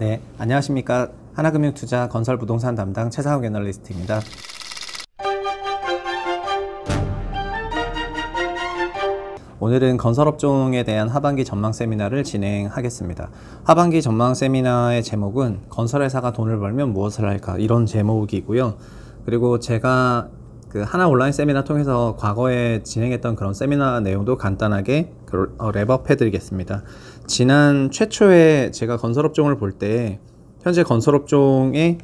네, 안녕하십니까. 하나금융투자 건설부동산 담당 최상욱 애널리스트입니다. 오늘은 건설업종에 대한 하반기 전망 세미나를 진행하겠습니다. 하반기 전망 세미나의 제목은 건설회사가 돈을 벌면 무엇을 할까 이런 제목이고요. 그리고 제가 그 하나 온라인 세미나 통해서 과거에 진행했던 그런 세미나 내용도 간단하게 그, 어, 랩업해 드리겠습니다. 지난 최초에 제가 건설업종을 볼 때 현재 건설업종의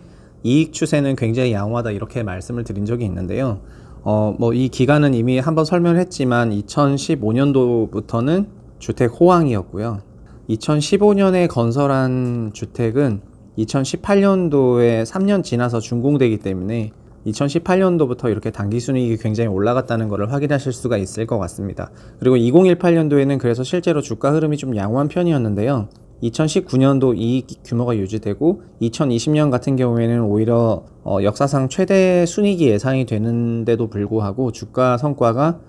이익 추세는 굉장히 양호하다 이렇게 말씀을 드린 적이 있는데요. 어, 뭐 이 기간은 이미 한번 설명했지만 을 2015년도부터는 주택 호황이었고요. 2015년에 건설한 주택은 2018년도에 3년 지나서 준공되기 때문에 2018년도부터 이렇게 단기 순이익이 굉장히 올라갔다는 것을 확인하실 수가 있을 것 같습니다. 그리고 2018년도에는 그래서 실제로 주가 흐름이 좀 양호한 편이었는데요. 2019년도 이익 규모가 유지되고 2020년 같은 경우에는 오히려 어 역사상 최대 순이익이 예상이 되는데도 불구하고 주가 성과가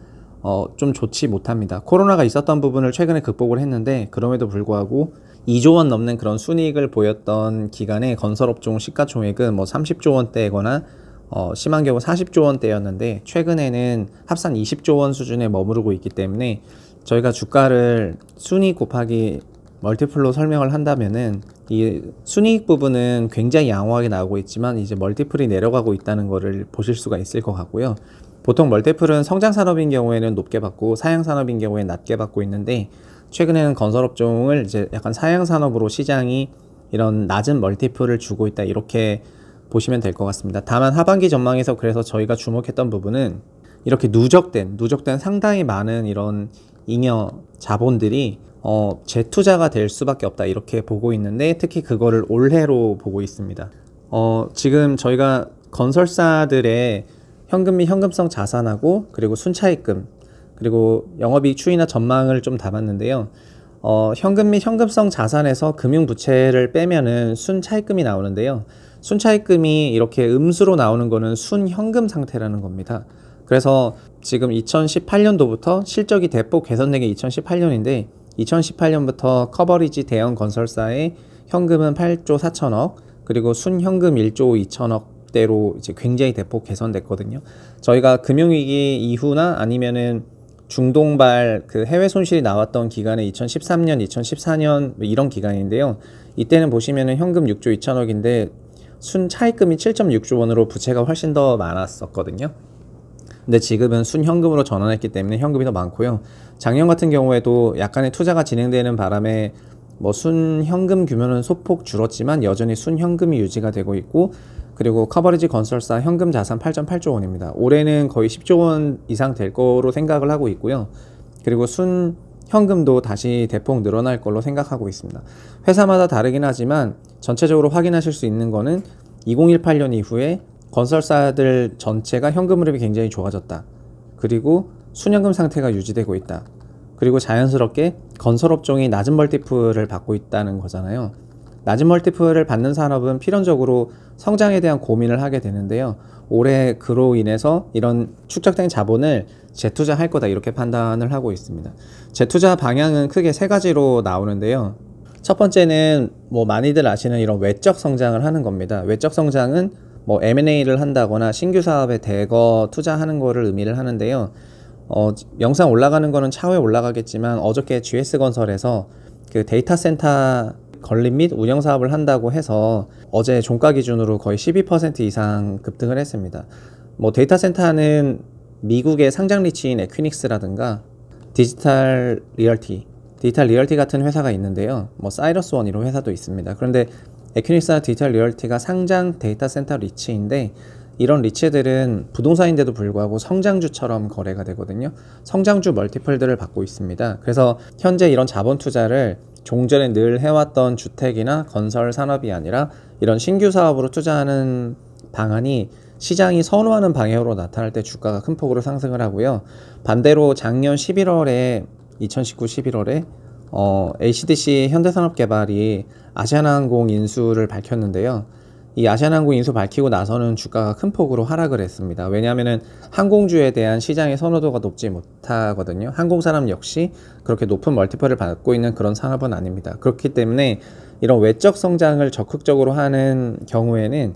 어좀 좋지 못합니다. 코로나가 있었던 부분을 최근에 극복을 했는데 그럼에도 불구하고 2조 원 넘는 그런 순이익을 보였던 기간에 건설업종 시가총액은 뭐 30조 원대거나 어, 심한 경우 40조 원대였는데 최근에는 합산 20조 원 수준에 머무르고 있기 때문에 저희가 주가를 순이익 곱하기 멀티플로 설명을 한다면은 이 순이익 부분은 굉장히 양호하게 나오고 있지만 이제 멀티플이 내려가고 있다는 것을 보실 수가 있을 것 같고요. 보통 멀티플은 성장 산업인 경우에는 높게 받고 사양 산업인 경우에 낮게 받고 있는데 최근에는 건설업종을 이제 약간 사양 산업으로 시장이 이런 낮은 멀티플을 주고 있다 이렇게 보시면 될 것 같습니다. 다만 하반기 전망에서 그래서 저희가 주목했던 부분은 이렇게 누적된 누적된 상당히 많은 이런 잉여 자본들이 어, 재투자가 될 수밖에 없다 이렇게 보고 있는데 특히 그거를 올해로 보고 있습니다. 어, 지금 저희가 건설사들의 현금 및 현금성 자산하고 그리고 순차입금 그리고 영업이익 추이나 전망을 좀 담았는데요. 어, 현금 및 현금성 자산에서 금융부채를 빼면은 순차입금이 나오는데요. 순차입금이 이렇게 음수로 나오는 거는 순현금 상태라는 겁니다. 그래서 지금 2018년도부터 실적이 대폭 개선된 게 2018년인데 2018년부터 커버리지 대형 건설사의 현금은 8조 4천억 그리고 순현금 1조 2천억대로 이제 굉장히 대폭 개선됐거든요. 저희가 금융위기 이후나 아니면은 중동발 그 해외 손실이 나왔던 기간에 2013년, 2014년 뭐 이런 기간인데요. 이때는 보시면은 현금 6조 2천억인데 순차입금이 7.6조 원으로 부채가 훨씬 더 많았었거든요. 근데 지금은 순현금으로 전환했기 때문에 현금이 더 많고요. 작년 같은 경우에도 약간의 투자가 진행되는 바람에 뭐 순현금 규모는 소폭 줄었지만 여전히 순현금이 유지가 되고 있고 그리고 커버리지 건설사 현금 자산 8.8조 원입니다. 올해는 거의 10조 원 이상 될 거로 생각을 하고 있고요. 그리고 순 현금도 다시 대폭 늘어날 걸로 생각하고 있습니다. 회사마다 다르긴 하지만 전체적으로 확인하실 수 있는 거는 2018년 이후에 건설사들 전체가 현금 흐름이 굉장히 좋아졌다. 그리고 순현금 상태가 유지되고 있다. 그리고 자연스럽게 건설업종이 낮은 멀티플을 받고 있다는 거잖아요. 낮은 멀티플을 받는 산업은 필연적으로 성장에 대한 고민을 하게 되는데요. 올해 그로 인해서 이런 축적된 자본을 재투자할 거다 이렇게 판단을 하고 있습니다. 재투자 방향은 크게 세 가지로 나오는데요. 첫 번째는 뭐 많이들 아시는 이런 외적 성장을 하는 겁니다. 외적 성장은 뭐 M&A를 한다거나 신규 사업에 대거 투자하는 거를 의미를 하는데요. 어, 영상 올라가는 거는 차후에 올라가겠지만 어저께 GS건설에서 그 데이터 센터 건립 및 운영 사업을 한다고 해서 어제 종가 기준으로 거의 12% 이상 급등을 했습니다. 뭐 데이터 센터는 미국의 상장 리치인 에퀴닉스라든가 디지털 리얼티, 디지털 리얼티 같은 회사가 있는데요. 뭐 사이러스 원 이런 회사도 있습니다. 그런데 에퀴닉스나 디지털 리얼티가 상장 데이터 센터 리치인데 이런 리츠들은 부동산인데도 불구하고 성장주처럼 거래가 되거든요. 성장주 멀티플들을 받고 있습니다. 그래서 현재 이런 자본 투자를 종전에 늘 해왔던 주택이나 건설 산업이 아니라 이런 신규 사업으로 투자하는 방안이 시장이 선호하는 방향으로 나타날 때 주가가 큰 폭으로 상승을 하고요. 반대로 작년 11월에 2019 11월에 어, HDC 현대산업개발이 아시아나항공 인수를 밝혔는데요. 이 아시아나항공 인수 밝히고 나서는 주가가 큰 폭으로 하락을 했습니다. 왜냐하면 항공주에 대한 시장의 선호도가 높지 못하거든요. 항공 사람 역시 그렇게 높은 멀티플을 받고 있는 그런 산업은 아닙니다. 그렇기 때문에 이런 외적 성장을 적극적으로 하는 경우에는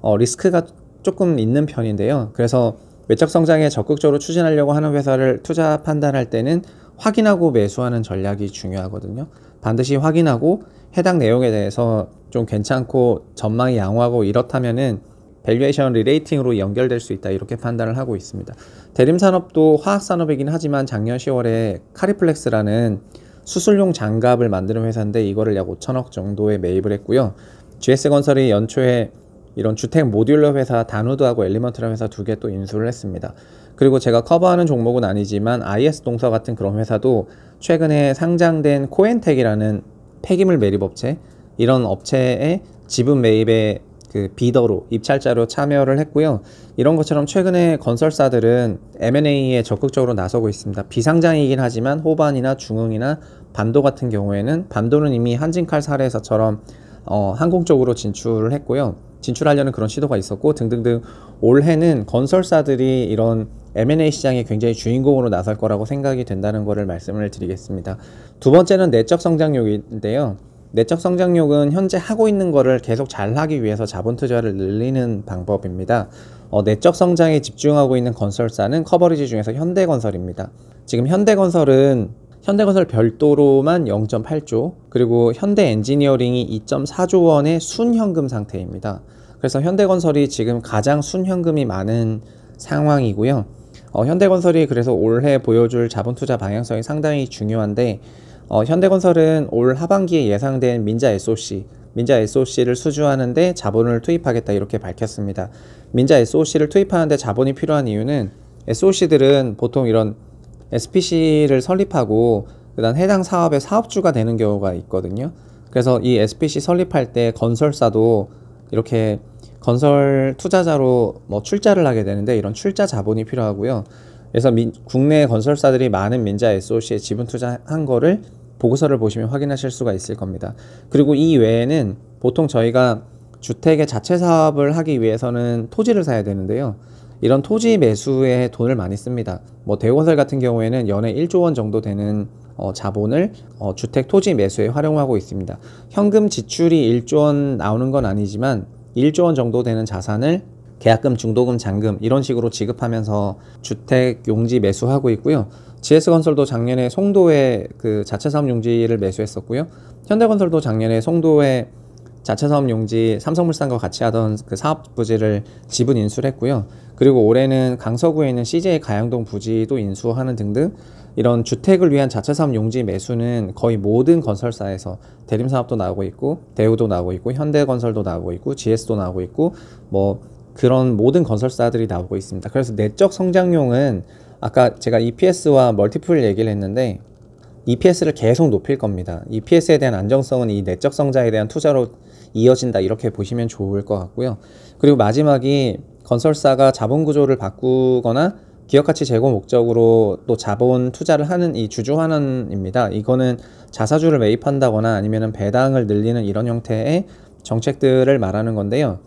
어, 리스크가 조금 있는 편인데요. 그래서 외적 성장에 적극적으로 추진하려고 하는 회사를 투자 판단할 때는 확인하고 매수하는 전략이 중요하거든요. 반드시 확인하고 해당 내용에 대해서 좀 괜찮고 전망이 양호하고 이렇다면은 밸류에이션 리레이팅으로 연결될 수 있다 이렇게 판단을 하고 있습니다. 대림 산업도 화학 산업이긴 하지만 작년 10월에 카리플렉스라는 수술용 장갑을 만드는 회사인데 이거를 약 5천억 정도에 매입을 했고요. GS건설이 연초에 이런 주택 모듈러 회사 다누드하고 엘리먼트라 회사 두 개 또 인수를 했습니다. 그리고 제가 커버하는 종목은 아니지만 IS 동서 같은 그런 회사도 최근에 상장된 코엔텍이라는 폐기물 매립 업체 이런 업체에 지분 매입에 그 비더로 입찰자로 참여를 했고요. 이런 것처럼 최근에 건설사들은 M&A에 적극적으로 나서고 있습니다. 비상장이긴 하지만 호반이나 중흥이나 반도 같은 경우에는 반도는 이미 한진칼 사례에서처럼 어, 항공 쪽으로 진출을 했고요. 진출하려는 그런 시도가 있었고 등등등 올해는 건설사들이 이런 M&A 시장에 굉장히 주인공으로 나설 거라고 생각이 된다는 것을 말씀을 드리겠습니다. 두 번째는 내적 성장력인데요. 내적 성장력은 현재 하고 있는 거를 계속 잘 하기 위해서 자본 투자를 늘리는 방법입니다. 어, 내적 성장에 집중하고 있는 건설사는 커버리지 중에서 현대건설입니다. 지금 현대건설은 현대건설 별도로만 0.8조, 그리고 현대엔지니어링이 2.4조 원의 순현금 상태입니다. 그래서 현대건설이 지금 가장 순현금이 많은 상황이고요. 어, 현대건설이 그래서 올해 보여줄 자본투자 방향성이 상당히 중요한데 어, 현대건설은 올 하반기에 예상된 민자 SOC, 민자 SOC를 수주하는데 자본을 투입하겠다 이렇게 밝혔습니다. 민자 SOC를 투입하는데 자본이 필요한 이유는 SOC들은 보통 이런 SPC를 설립하고 그다음 해당 사업의 사업주가 되는 경우가 있거든요. 그래서 이 SPC 설립할 때 건설사도 이렇게 건설 투자자로 뭐 출자를 하게 되는데 이런 출자 자본이 필요하고요. 그래서 민, 국내 건설사들이 많은 민자 SOC에 지분 투자한 거를 보고서를 보시면 확인하실 수가 있을 겁니다. 그리고 이 외에는 보통 저희가 주택의 자체 사업을 하기 위해서는 토지를 사야 되는데요. 이런 토지 매수에 돈을 많이 씁니다. 뭐대건설 같은 경우에는 연에 1조 원 정도 되는 어, 자본을 어, 주택 토지 매수에 활용하고 있습니다. 현금 지출이 1조 원 나오는 건 아니지만 1조 원 정도 되는 자산을 계약금, 중도금, 잔금 이런 식으로 지급하면서 주택 용지 매수하고 있고요. GS건설도 작년에 송도에 그 자체 사업 용지를 매수했었고요. 현대건설도 작년에 송도에 자체 사업 용지 삼성물산과 같이 하던 그 사업 부지를 지분 인수했고요. 를 그리고 올해는 강서구에 있는 CJ 가양동 부지도 인수하는 등등 이런 주택을 위한 자체 사업 용지 매수는 거의 모든 건설사에서 대림사업도 나오고 있고 대우도 나오고 있고 현대건설도 나오고 있고 GS도 나오고 있고 뭐 그런 모든 건설사들이 나오고 있습니다. 그래서 내적 성장용은 아까 제가 EPS와 멀티플 얘기를 했는데 EPS를 계속 높일 겁니다. EPS에 대한 안정성은 이 내적 성장에 대한 투자로 이어진다 이렇게 보시면 좋을 것 같고요. 그리고 마지막이 건설사가 자본 구조를 바꾸거나 기업 가치 제고 목적으로 또 자본 투자를 하는 이 주주 환원입니다. 이거는 자사주를 매입한다거나 아니면 배당을 늘리는 이런 형태의 정책들을 말하는 건데요.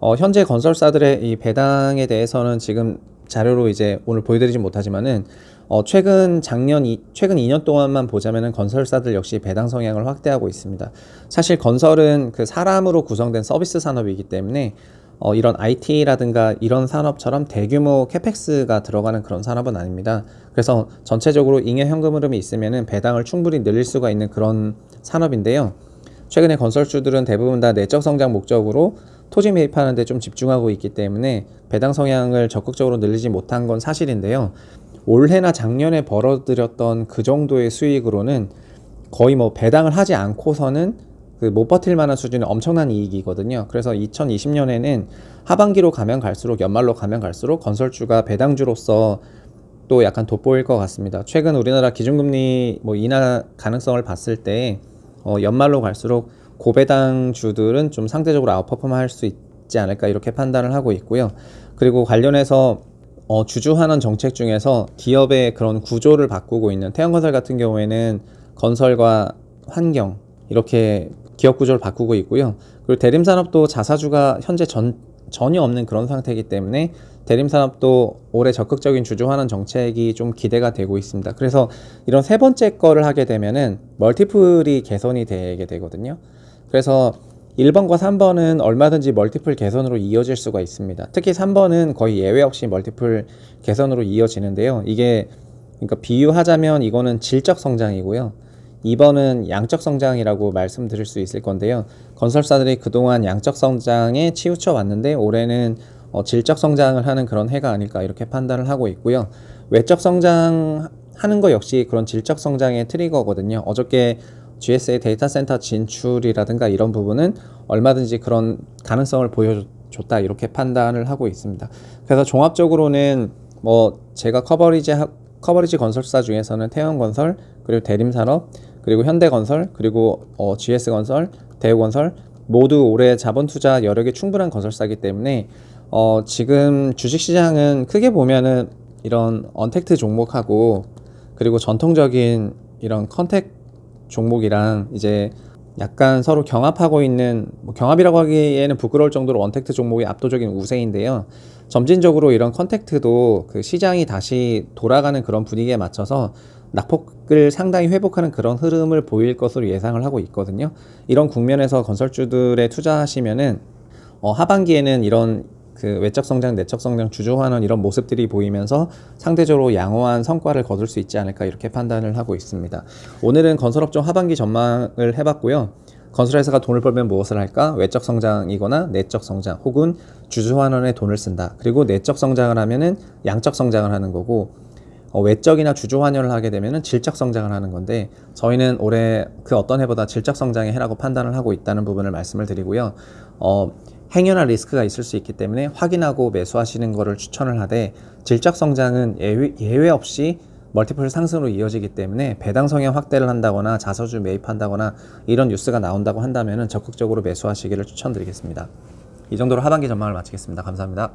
어, 현재 건설사들의 이 배당에 대해서는 지금 자료로 이제 오늘 보여드리지 못하지만은 어, 최근 작년 이, 최근 2년 동안만 보자면은 건설사들 역시 배당 성향을 확대하고 있습니다. 사실 건설은 그 사람으로 구성된 서비스 산업이기 때문에 어, 이런 IT라든가 이런 산업처럼 대규모 캐펙스가 들어가는 그런 산업은 아닙니다. 그래서 전체적으로 잉여 현금 흐름이 있으면 배당을 충분히 늘릴 수가 있는 그런 산업인데요. 최근에 건설주들은 대부분 다 내적 성장 목적으로 토지 매입하는 데 좀 집중하고 있기 때문에 배당 성향을 적극적으로 늘리지 못한 건 사실인데요. 올해나 작년에 벌어들였던 그 정도의 수익으로는 거의 뭐 배당을 하지 않고서는 그못 버틸 만한 수준의 엄청난 이익이거든요. 그래서 2020년에는 하반기로 가면 갈수록 연말로 가면 갈수록 건설주가 배당주로서 또 약간 돋보일 것 같습니다. 최근 우리나라 기준금리 뭐 인하 가능성을 봤을 때 어, 연말로 갈수록 고배당주들은 좀 상대적으로 아웃퍼포먼할수 있지 않을까 이렇게 판단을 하고 있고요. 그리고 관련해서 어, 주주환원 정책 중에서 기업의 그런 구조를 바꾸고 있는 태양건설 같은 경우에는 건설과 환경 이렇게 기업 구조를 바꾸고 있고요. 그리고 대림산업도 자사주가 현재 전, 전혀 없는 그런 상태이기 때문에 대림산업도 올해 적극적인 주주환원 정책이 좀 기대가 되고 있습니다. 그래서 이런 세 번째 거를 하게 되면은 멀티플이 개선이 되게 되거든요. 그래서 1번과 3번은 얼마든지 멀티플 개선으로 이어질 수가 있습니다. 특히 3번은 거의 예외 없이 멀티플 개선으로 이어지는데요. 이게 그러니까 비유하자면 이거는 질적 성장이고요. 2번은 양적 성장이라고 말씀드릴 수 있을 건데요. 건설사들이 그동안 양적 성장에 치우쳐 왔는데 올해는 어, 질적 성장을 하는 그런 해가 아닐까 이렇게 판단을 하고 있고요. 외적 성장 하는 거 역시 그런 질적 성장의 트리거거든요. 어저께 GSA 데이터 센터 진출이라든가 이런 부분은 얼마든지 그런 가능성을 보여줬다 이렇게 판단을 하고 있습니다. 그래서 종합적으로는 뭐 제가 커버리지 커버리지 건설사 중에서는 태양건설 그리고 대림산업 그리고 현대건설, 그리고 어, GS건설, 대우건설 모두 올해 자본 투자 여력이 충분한 건설사기 때문에 어, 지금 주식시장은 크게 보면은 이런 언택트 종목하고 그리고 전통적인 이런 컨택 종목이랑 이제 약간 서로 경합하고 있는 뭐 경합이라고 하기에는 부끄러울 정도로 언택트 종목이 압도적인 우세인데요. 점진적으로 이런 컨택트도 그 시장이 다시 돌아가는 그런 분위기에 맞춰서 낙폭을 상당히 회복하는 그런 흐름을 보일 것으로 예상을 하고 있거든요. 이런 국면에서 건설주들에 투자하시면은 어, 하반기에는 이런 그 외적 성장, 내적 성장, 주주환는 이런 모습들이 보이면서 상대적으로 양호한 성과를 거둘 수 있지 않을까 이렇게 판단을 하고 있습니다. 오늘은 건설업종 하반기 전망을 해봤고요. 건설회사가 돈을 벌면 무엇을 할까? 외적 성장이거나 내적 성장 혹은 주주환원에 돈을 쓴다. 그리고 내적 성장을 하면은 양적 성장을 하는 거고 어, 외적이나 주주 환열을 하게 되면 질적 성장을 하는 건데 저희는 올해 그 어떤 해보다 질적 성장의 해라고 판단을 하고 있다는 부분을 말씀을 드리고요. 어, 행여나 리스크가 있을 수 있기 때문에 확인하고 매수하시는 것을 추천을 하되 질적 성장은 예외, 예외 없이 멀티플 상승으로 이어지기 때문에 배당 성향 확대를 한다거나 자서주 매입한다거나 이런 뉴스가 나온다고 한다면 적극적으로 매수하시기를 추천드리겠습니다. 이 정도로 하반기 전망을 마치겠습니다. 감사합니다.